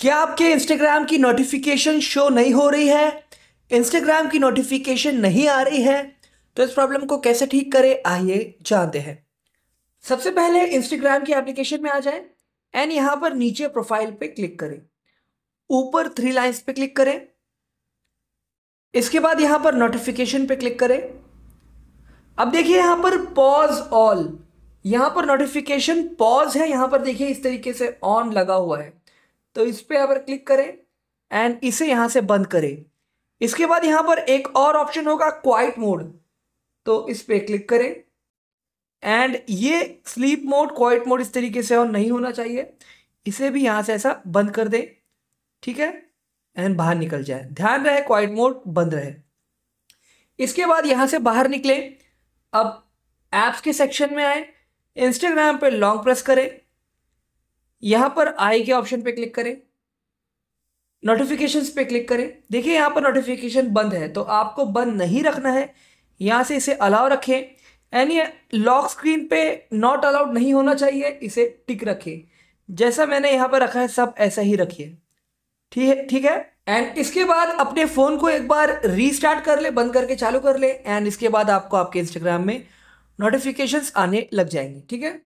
क्या आपके इंस्टाग्राम की नोटिफिकेशन शो नहीं हो रही है इंस्टाग्राम की नोटिफिकेशन नहीं आ रही है तो इस प्रॉब्लम को कैसे ठीक करें आइए जानते हैं सबसे पहले इंस्टाग्राम की एप्लीकेशन में आ जाएं एंड यहाँ पर नीचे प्रोफाइल पे क्लिक करें ऊपर थ्री लाइंस पे क्लिक करें इसके बाद यहाँ पर नोटिफिकेशन पे क्लिक करें अब देखिए यहाँ पर पॉज ऑल यहाँ पर नोटिफिकेशन पॉज है यहाँ पर देखिए इस तरीके से ऑन लगा हुआ है तो इस पर अगर क्लिक करें एंड इसे यहाँ से बंद करें इसके बाद यहाँ पर एक और ऑप्शन होगा क्वाइट मोड तो इस पर क्लिक करें एंड ये स्लीप मोड क्वाइट मोड इस तरीके से और नहीं होना चाहिए इसे भी यहाँ से ऐसा बंद कर दें ठीक है एंड बाहर निकल जाए ध्यान रहे क्वाइट मोड बंद रहे इसके बाद यहाँ से बाहर निकले अब ऐप्स के सेक्शन में आए इंस्टाग्राम पे लॉन्ग प्रेस करें यहां पर आई के ऑप्शन पे क्लिक करें नोटिफिकेशन पे क्लिक करें देखिए यहाँ पर नोटिफिकेशन बंद है तो आपको बंद नहीं रखना है यहाँ से इसे अलाउ रखें एंड ये लॉक स्क्रीन पे नॉट अलाउड नहीं होना चाहिए इसे टिक रखें जैसा मैंने यहाँ पर रखा है सब ऐसा ही रखिए ठीक है ठीक है एंड इसके बाद अपने फ़ोन को एक बार रीस्टार्ट कर ले बंद करके चालू कर ले एंड इसके बाद आपको आपके इंस्टाग्राम में नोटिफिकेशंस आने लग जाएंगे ठीक है